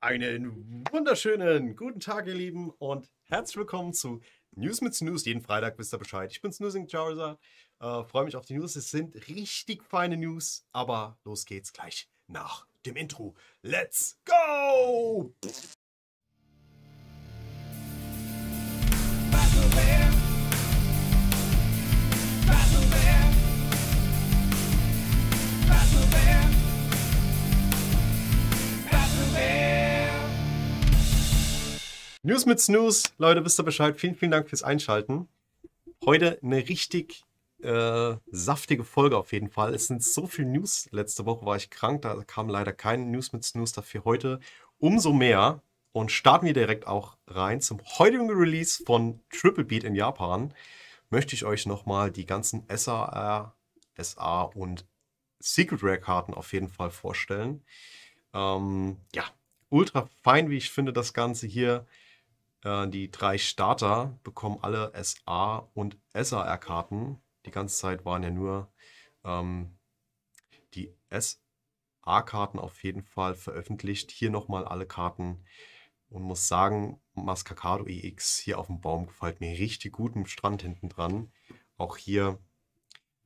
einen wunderschönen guten Tag, ihr Lieben, und herzlich willkommen zu News mit Snooze. Jeden Freitag wisst ihr Bescheid. Ich bin Snoozing Charizard. Äh, Freue mich auf die News. Es sind richtig feine News, aber los geht's gleich nach dem Intro. Let's go! News mit Snooze. Leute, wisst ihr Bescheid. Vielen, vielen Dank fürs Einschalten. Heute eine richtig äh, saftige Folge auf jeden Fall. Es sind so viele News. Letzte Woche war ich krank, da kam leider keine News mit Snooze. Dafür heute umso mehr. Und starten wir direkt auch rein zum heutigen Release von Triple Beat in Japan. Möchte ich euch nochmal die ganzen SAR, SA und Secret Rare Karten auf jeden Fall vorstellen. Ähm, ja, ultra fein, wie ich finde, das Ganze hier. Äh, die drei Starter bekommen alle SA- und SAR-Karten. Die ganze Zeit waren ja nur ähm, die SA-Karten auf jeden Fall veröffentlicht. Hier nochmal alle Karten und muss sagen, Mascacado EX hier auf dem Baum gefällt mir richtig gut im Strand hinten dran. Auch hier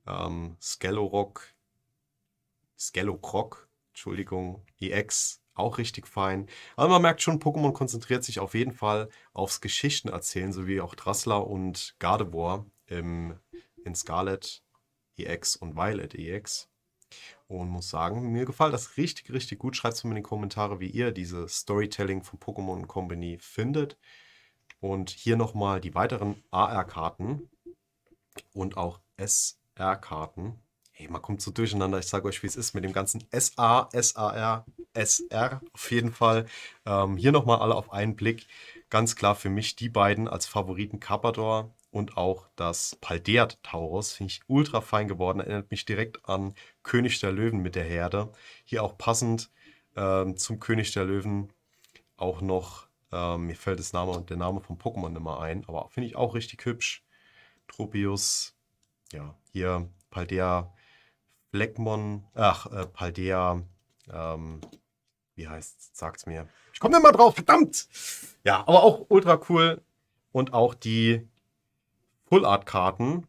ähm, Scallorock, Scallocroc, Entschuldigung, EX auch richtig fein. Aber man merkt schon, Pokémon konzentriert sich auf jeden Fall aufs Geschichtenerzählen, so wie auch Drassler und Gardevoir im, in Scarlet EX und Violet EX. Und muss sagen, mir gefällt das richtig, richtig gut. Schreibt es mir in die Kommentare, wie ihr diese Storytelling von Pokémon Company findet. Und hier nochmal die weiteren AR-Karten und auch SR-Karten. Ey, man kommt so durcheinander. Ich sage euch, wie es ist mit dem ganzen S-A, S-A-R, S-R. Auf jeden Fall ähm, hier nochmal alle auf einen Blick. Ganz klar für mich die beiden als Favoriten Carpador und auch das Paldeat Taurus. Finde ich ultra fein geworden. Erinnert mich direkt an König der Löwen mit der Herde. Hier auch passend ähm, zum König der Löwen auch noch, ähm, mir fällt das Name der Name vom Pokémon immer ein, aber finde ich auch richtig hübsch. Tropius, ja, hier Paldea Blackmon, ach, äh, Paldea, ähm, wie heißt sagt's mir. Ich komme mal drauf, verdammt! Ja, aber auch ultra cool. Und auch die Full-Art-Karten.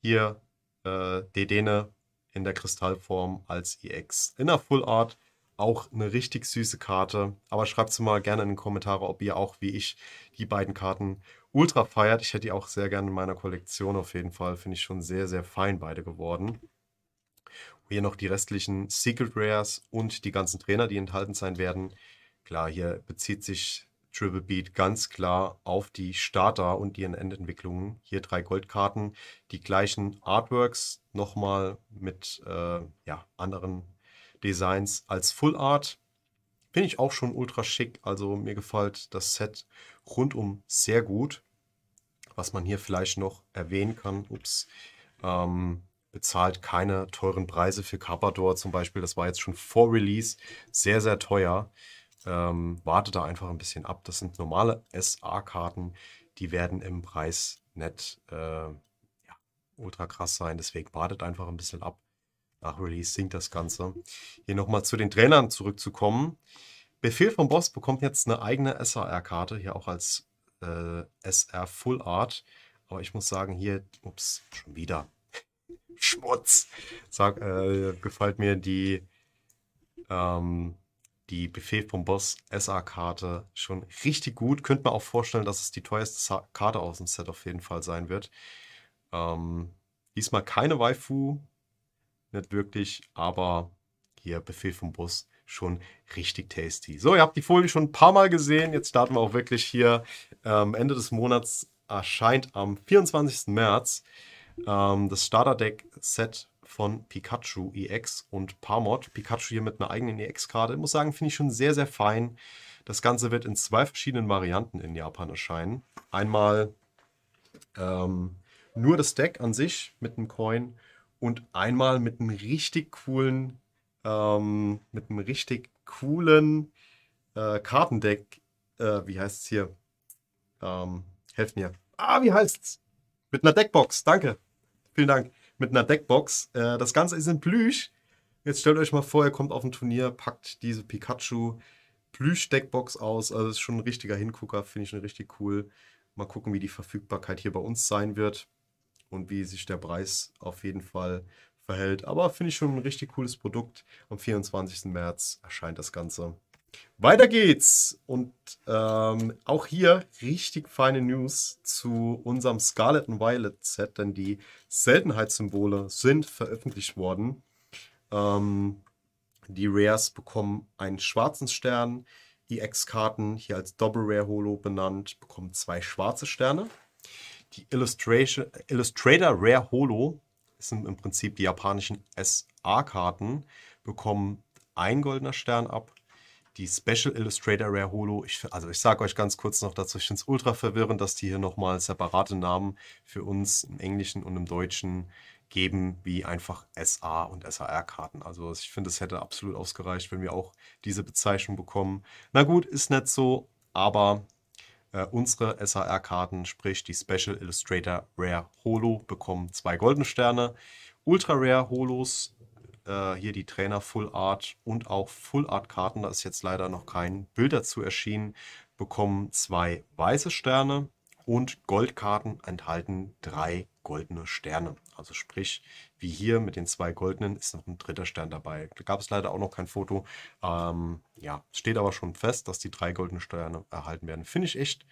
Hier äh, Dedene in der Kristallform als EX. In der Full-Art auch eine richtig süße Karte. Aber schreibt es mal gerne in die Kommentare, ob ihr auch wie ich die beiden Karten ultra feiert. Ich hätte die auch sehr gerne in meiner Kollektion auf jeden Fall. Finde ich schon sehr, sehr fein beide geworden. Hier noch die restlichen Secret Rares und die ganzen Trainer, die enthalten sein werden. Klar, hier bezieht sich Triple Beat ganz klar auf die Starter und ihren Endentwicklungen. Hier drei Goldkarten, die gleichen Artworks nochmal mit äh, ja, anderen Designs als Full Art. Finde ich auch schon ultra schick. Also mir gefällt das Set rundum sehr gut. Was man hier vielleicht noch erwähnen kann, ups, ähm, bezahlt keine teuren Preise für Carpador zum Beispiel. Das war jetzt schon vor Release sehr, sehr teuer. Ähm, wartet da einfach ein bisschen ab. Das sind normale SA-Karten, die werden im Preis nicht äh, ja, ultra krass sein. Deswegen wartet einfach ein bisschen ab. Nach Release sinkt das Ganze. Hier nochmal zu den Trainern zurückzukommen. Befehl vom Boss bekommt jetzt eine eigene SAR-Karte, hier auch als äh, SR Full Art. Aber ich muss sagen, hier, ups, schon wieder. Schmutz. Sag, äh, gefällt mir die, ähm, die Befehl vom Boss SA-Karte schon richtig gut. Könnte man auch vorstellen, dass es die teuerste Karte aus dem Set auf jeden Fall sein wird. Ähm, diesmal keine Waifu, nicht wirklich, aber hier Befehl vom Boss schon richtig tasty. So, ihr habt die Folie schon ein paar Mal gesehen. Jetzt starten wir auch wirklich hier. Ähm, Ende des Monats erscheint am 24. März. Ähm, das Starter-Deck-Set von Pikachu EX und Parmod. Pikachu hier mit einer eigenen EX-Karte. Muss sagen, finde ich schon sehr, sehr fein. Das Ganze wird in zwei verschiedenen Varianten in Japan erscheinen. Einmal ähm, nur das Deck an sich mit einem Coin und einmal mit einem richtig coolen, ähm, mit einem richtig coolen äh, Kartendeck. Äh, wie heißt es hier? Ähm, helft mir. Ah, wie heißt's? Mit einer Deckbox, danke. Vielen Dank. Mit einer Deckbox. Äh, das Ganze ist in Plüsch. Jetzt stellt euch mal vor, ihr kommt auf ein Turnier, packt diese Pikachu Plüsch-Deckbox aus. Also das ist schon ein richtiger Hingucker, finde ich schon richtig cool. Mal gucken, wie die Verfügbarkeit hier bei uns sein wird und wie sich der Preis auf jeden Fall verhält. Aber finde ich schon ein richtig cooles Produkt. Am 24. März erscheint das Ganze. Weiter geht's. Und ähm, auch hier richtig feine News zu unserem Scarlet und Violet Set, denn die Seltenheitssymbole sind veröffentlicht worden. Ähm, die Rares bekommen einen schwarzen Stern. Die X-Karten, hier als Double Rare Holo benannt, bekommen zwei schwarze Sterne. Die Illustration, Illustrator Rare Holo, das sind im Prinzip die japanischen SA-Karten, bekommen ein goldener Stern ab die Special Illustrator Rare Holo. Ich, also ich sage euch ganz kurz noch dazu, ich finde es ultra verwirrend, dass die hier nochmal separate Namen für uns im Englischen und im Deutschen geben, wie einfach SA und SAR-Karten. Also ich finde, es hätte absolut ausgereicht, wenn wir auch diese Bezeichnung bekommen. Na gut, ist nicht so, aber äh, unsere SAR-Karten, sprich die Special Illustrator Rare Holo, bekommen zwei goldene Sterne. Ultra Rare Holos äh, hier die Trainer Full Art und auch Full Art Karten, da ist jetzt leider noch kein Bild dazu erschienen, bekommen zwei weiße Sterne und Goldkarten enthalten drei goldene Sterne. Also sprich, wie hier mit den zwei goldenen ist noch ein dritter Stern dabei. Da gab es leider auch noch kein Foto. Ähm, ja, steht aber schon fest, dass die drei goldenen Sterne erhalten werden. Finde ich echt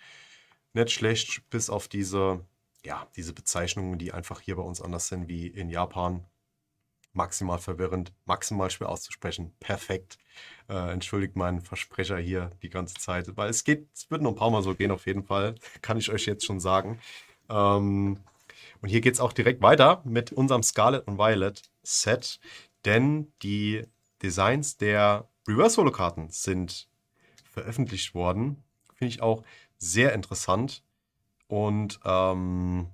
nicht schlecht, bis auf diese, ja, diese Bezeichnungen, die einfach hier bei uns anders sind wie in Japan maximal verwirrend, maximal schwer auszusprechen. Perfekt. Äh, entschuldigt meinen Versprecher hier die ganze Zeit, weil es geht, es wird noch ein paar Mal so gehen auf jeden Fall, kann ich euch jetzt schon sagen. Ähm, und hier geht es auch direkt weiter mit unserem Scarlet und Violet Set, denn die Designs der Reverse-Solo-Karten sind veröffentlicht worden. Finde ich auch sehr interessant. Und ähm,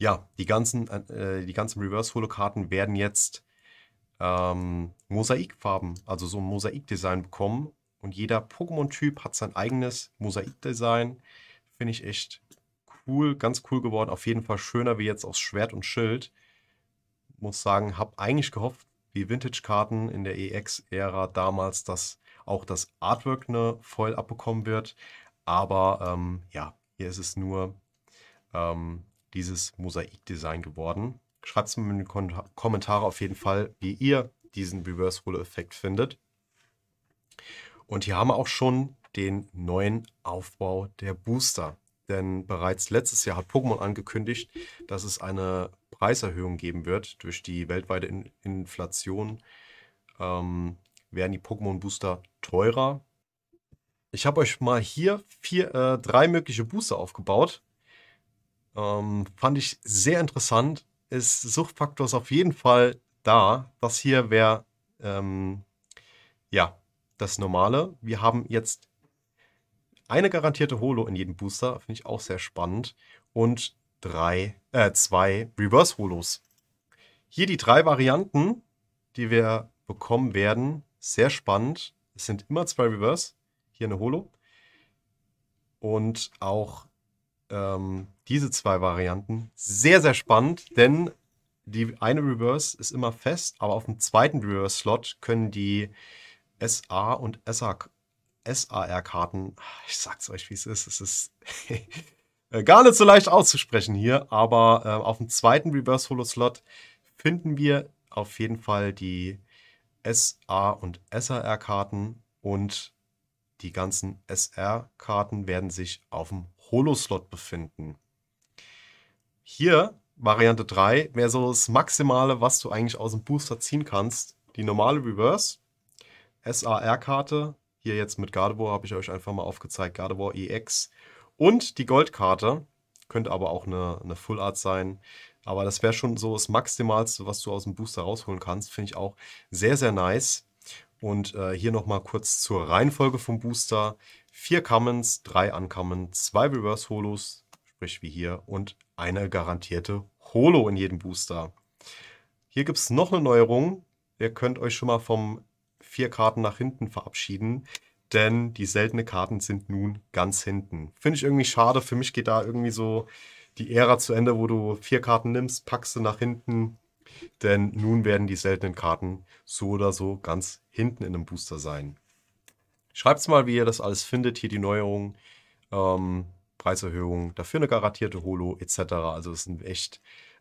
ja, die ganzen, äh, äh, die ganzen Reverse-Holo-Karten werden jetzt ähm, Mosaikfarben, also so ein Mosaikdesign bekommen. Und jeder Pokémon-Typ hat sein eigenes Mosaikdesign. Finde ich echt cool, ganz cool geworden. Auf jeden Fall schöner wie jetzt aus Schwert und Schild. Muss sagen, habe eigentlich gehofft, wie Vintage-Karten in der EX-Ära damals, dass auch das Artwork eine Foil abbekommen wird. Aber ähm, ja, hier ist es nur ähm, dieses Mosaik-Design geworden. Schreibt es mir in die Kommentare auf jeden Fall, wie ihr diesen reverse rule effekt findet. Und hier haben wir auch schon den neuen Aufbau der Booster. Denn bereits letztes Jahr hat Pokémon angekündigt, dass es eine Preiserhöhung geben wird. Durch die weltweite Inflation ähm, werden die Pokémon Booster teurer. Ich habe euch mal hier vier, äh, drei mögliche Booster aufgebaut. Ähm, fand ich sehr interessant. Ist Suchtfaktor ist auf jeden Fall da. Das hier wäre ähm, ja das Normale. Wir haben jetzt eine garantierte Holo in jedem Booster, finde ich auch sehr spannend. Und drei, äh, zwei Reverse Holos. Hier die drei Varianten, die wir bekommen werden. Sehr spannend. Es sind immer zwei Reverse. Hier eine Holo. Und auch ähm, diese zwei Varianten. Sehr, sehr spannend, denn die eine Reverse ist immer fest, aber auf dem zweiten Reverse-Slot können die SA und SAR-Karten, ich sag's euch, wie es ist, es ist äh, gar nicht so leicht auszusprechen hier, aber äh, auf dem zweiten Reverse-Holo-Slot finden wir auf jeden Fall die SA- und SAR-Karten und die ganzen SR-Karten werden sich auf dem Holo-Slot befinden. Hier, Variante 3, wäre so das Maximale, was du eigentlich aus dem Booster ziehen kannst. Die normale Reverse, SAR-Karte, hier jetzt mit Gardevoir habe ich euch einfach mal aufgezeigt, Gardevoir EX und die Goldkarte, könnte aber auch eine, eine Full Art sein. Aber das wäre schon so das Maximalste, was du aus dem Booster rausholen kannst. Finde ich auch sehr, sehr nice. Und äh, hier nochmal kurz zur Reihenfolge vom Booster. Vier Commons, drei Uncommon, zwei Reverse Holos, sprich wie hier, und eine garantierte Holo in jedem Booster. Hier gibt es noch eine Neuerung. Ihr könnt euch schon mal vom vier Karten nach hinten verabschieden, denn die seltenen Karten sind nun ganz hinten. Finde ich irgendwie schade. Für mich geht da irgendwie so die Ära zu Ende, wo du vier Karten nimmst, packst sie nach hinten, denn nun werden die seltenen Karten so oder so ganz hinten in einem Booster sein. Schreibt mal, wie ihr das alles findet, hier die Neuerung. Ähm, Preiserhöhung, dafür eine garantierte Holo etc. Also es sind echt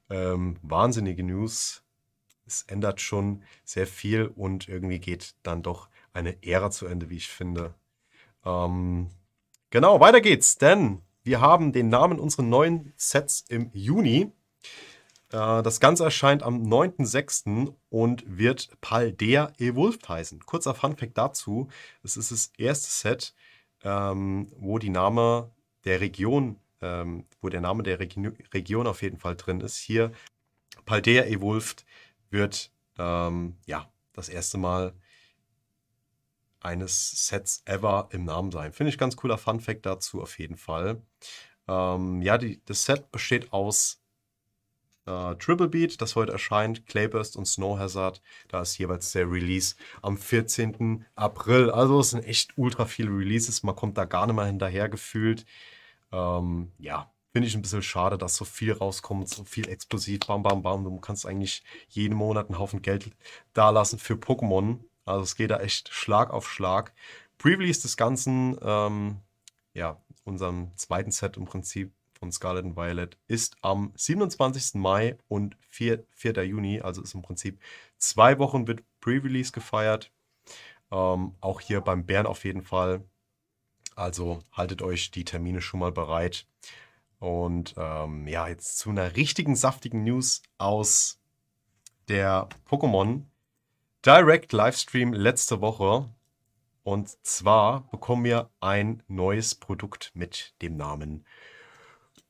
ähm, wahnsinnige News. Es ändert schon sehr viel und irgendwie geht dann doch eine Ära zu Ende, wie ich finde. Ähm, genau, weiter geht's, denn wir haben den Namen unserer neuen Sets im Juni. Äh, das Ganze erscheint am 9.6. und wird Paldea Evolved heißen. Kurzer Funfact dazu, es ist das erste Set, ähm, wo die Name der Region, ähm, wo der Name der Region, Region auf jeden Fall drin ist, hier Paldea Evolft wird ähm, ja das erste Mal eines Sets ever im Namen sein. Finde ich ganz cooler Fun Fact dazu auf jeden Fall. Ähm, ja, die, das Set besteht aus äh, Triple Beat, das heute erscheint, Clayburst und Snow Hazard. Da ist jeweils der Release am 14. April. Also es sind echt ultra viele Releases. Man kommt da gar nicht mehr hinterher gefühlt. Ähm, ja, finde ich ein bisschen schade, dass so viel rauskommt, so viel explosiv, bam, bam, bam. Du kannst eigentlich jeden Monat einen Haufen Geld da lassen für Pokémon. Also es geht da echt Schlag auf Schlag. Pre-Release des Ganzen, ähm, ja, unserem zweiten Set im Prinzip von Scarlet and Violet ist am 27. Mai und 4, 4. Juni. Also ist im Prinzip zwei Wochen wird Pre-Release gefeiert. Ähm, auch hier beim Bären auf jeden Fall. Also haltet euch die Termine schon mal bereit. Und ähm, ja, jetzt zu einer richtigen saftigen News aus der Pokémon Direct Livestream letzte Woche. Und zwar bekommen wir ein neues Produkt mit dem Namen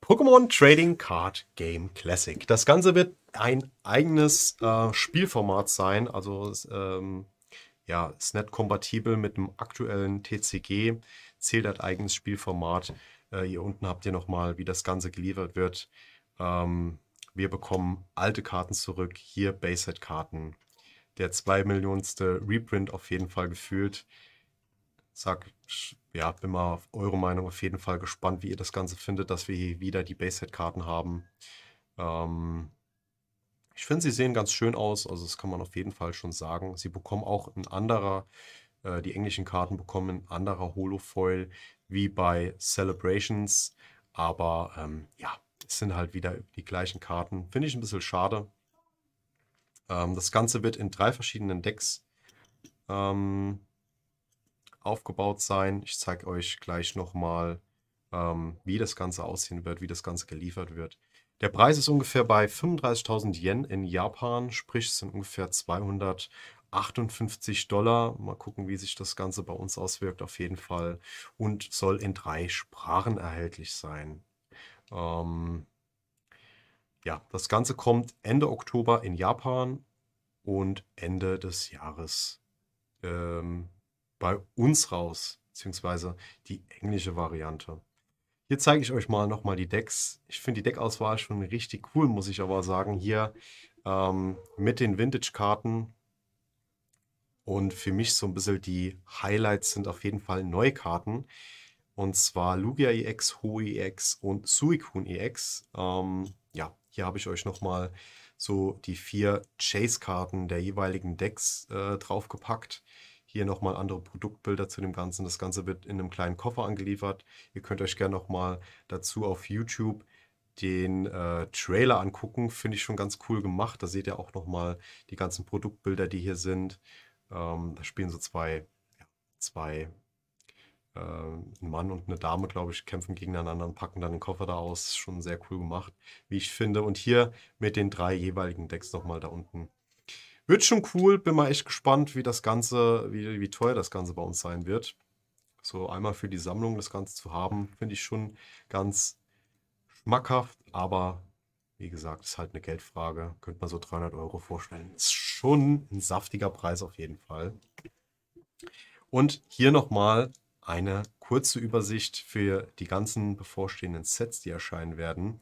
Pokémon Trading Card Game Classic. Das Ganze wird ein eigenes äh, Spielformat sein, also ähm, ja, ist nicht kompatibel mit dem aktuellen TCG, zählt als eigenes Spielformat. Äh, hier unten habt ihr nochmal, wie das Ganze geliefert wird. Ähm, wir bekommen alte Karten zurück, hier baset karten Der 2 Millionste Reprint auf jeden Fall gefühlt. Sag, ja, bin mal auf eure Meinung auf jeden Fall gespannt, wie ihr das Ganze findet, dass wir hier wieder die Base-Set-Karten haben. Ähm, ich finde, sie sehen ganz schön aus, also das kann man auf jeden Fall schon sagen. Sie bekommen auch ein anderer, äh, die englischen Karten bekommen ein anderer Holofoil wie bei Celebrations, aber ähm, ja, es sind halt wieder die gleichen Karten. Finde ich ein bisschen schade. Ähm, das Ganze wird in drei verschiedenen Decks ähm, aufgebaut sein. Ich zeige euch gleich nochmal, ähm, wie das Ganze aussehen wird, wie das Ganze geliefert wird. Der Preis ist ungefähr bei 35.000 Yen in Japan, sprich es sind ungefähr 258 Dollar. Mal gucken, wie sich das Ganze bei uns auswirkt auf jeden Fall. Und soll in drei Sprachen erhältlich sein. Ähm, ja, das Ganze kommt Ende Oktober in Japan und Ende des Jahres ähm, bei uns raus, beziehungsweise die englische Variante. Hier zeige ich euch mal nochmal die Decks. Ich finde die Deckauswahl schon richtig cool, muss ich aber sagen. Hier ähm, mit den Vintage-Karten. Und für mich so ein bisschen die Highlights sind auf jeden Fall neue Karten. Und zwar Lugia EX, Ho EX und Suicune EX. Ähm, ja, hier habe ich euch nochmal so die vier Chase-Karten der jeweiligen Decks äh, draufgepackt. Hier nochmal andere Produktbilder zu dem Ganzen. Das Ganze wird in einem kleinen Koffer angeliefert. Ihr könnt euch gerne nochmal dazu auf YouTube den äh, Trailer angucken. Finde ich schon ganz cool gemacht. Da seht ihr auch nochmal die ganzen Produktbilder, die hier sind. Ähm, da spielen so zwei, ja, zwei äh, ein Mann und eine Dame, glaube ich, kämpfen gegeneinander und packen dann den Koffer da aus. Schon sehr cool gemacht, wie ich finde. Und hier mit den drei jeweiligen Decks nochmal da unten wird schon cool, bin mal echt gespannt, wie das Ganze, wie, wie teuer das Ganze bei uns sein wird. So einmal für die Sammlung das Ganze zu haben, finde ich schon ganz schmackhaft, aber wie gesagt, ist halt eine Geldfrage. Könnte man so 300 Euro vorstellen. Ist schon ein saftiger Preis auf jeden Fall. Und hier nochmal eine kurze Übersicht für die ganzen bevorstehenden Sets, die erscheinen werden.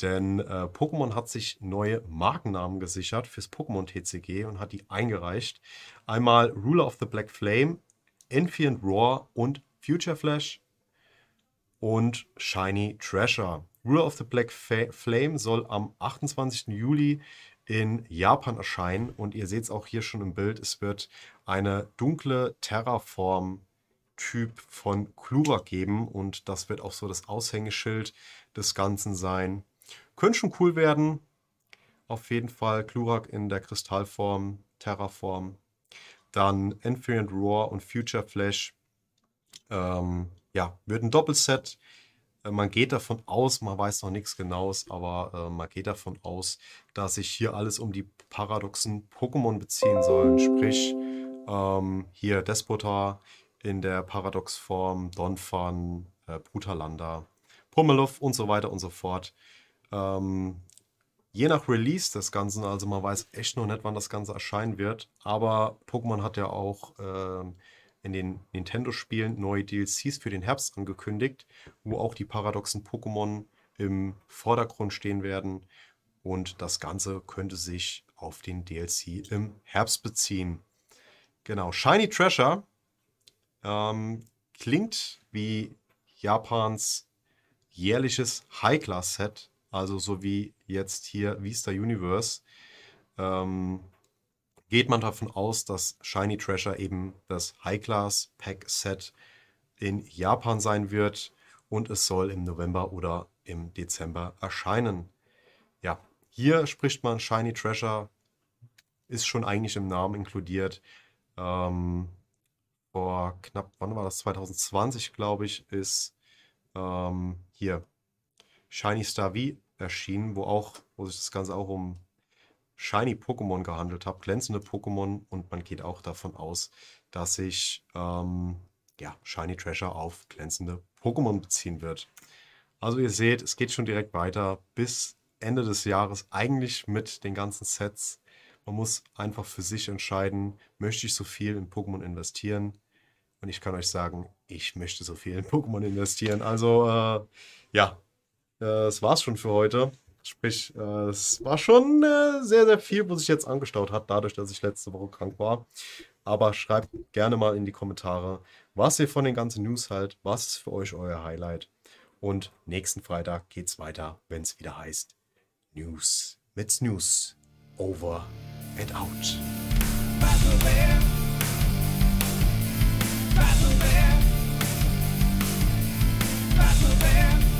Denn äh, Pokémon hat sich neue Markennamen gesichert fürs Pokémon TCG und hat die eingereicht. Einmal Ruler of the Black Flame, Enfiant Roar und Future Flash und Shiny Treasure. Ruler of the Black Fa Flame soll am 28. Juli in Japan erscheinen und ihr seht es auch hier schon im Bild, es wird eine dunkle Terraform Typ von Klura geben und das wird auch so das Aushängeschild des Ganzen sein. Könnte schon cool werden. Auf jeden Fall Glurak in der Kristallform, Terraform. Dann Enfuriant Roar und Future Flash. Ähm, ja, wird ein Doppelset. Äh, man geht davon aus, man weiß noch nichts Genaues, aber äh, man geht davon aus, dass sich hier alles um die paradoxen Pokémon beziehen sollen. Sprich, ähm, hier Despotar in der Paradoxform, Donphan, äh, Brutalanda, Pummeluff und so weiter und so fort. Ähm, je nach Release des Ganzen, also man weiß echt noch nicht, wann das Ganze erscheinen wird, aber Pokémon hat ja auch äh, in den Nintendo-Spielen neue DLCs für den Herbst angekündigt, wo auch die paradoxen Pokémon im Vordergrund stehen werden und das Ganze könnte sich auf den DLC im Herbst beziehen. Genau, Shiny Treasure ähm, klingt wie Japans jährliches High-Class-Set also so wie jetzt hier Vista Universe, ähm, geht man davon aus, dass Shiny Treasure eben das High-Class-Pack-Set in Japan sein wird und es soll im November oder im Dezember erscheinen. Ja, hier spricht man Shiny Treasure, ist schon eigentlich im Namen inkludiert. Ähm, vor knapp, wann war das? 2020, glaube ich, ist ähm, hier Shiny Star V erschienen, wo auch, wo sich das Ganze auch um Shiny Pokémon gehandelt hat, glänzende Pokémon und man geht auch davon aus, dass sich ähm, ja, Shiny Treasure auf glänzende Pokémon beziehen wird. Also ihr seht, es geht schon direkt weiter bis Ende des Jahres eigentlich mit den ganzen Sets. Man muss einfach für sich entscheiden, möchte ich so viel in Pokémon investieren? Und ich kann euch sagen, ich möchte so viel in Pokémon investieren. Also äh, ja, das äh, war's schon für heute. Sprich, äh, es war schon äh, sehr, sehr viel, was sich jetzt angestaut hat, dadurch, dass ich letzte Woche krank war. Aber schreibt gerne mal in die Kommentare, was ihr von den ganzen News halt, was ist für euch euer Highlight. Und nächsten Freitag geht's weiter, wenn es wieder heißt News mit News. Over and out. Battle Bear. Battle Bear. Battle Bear.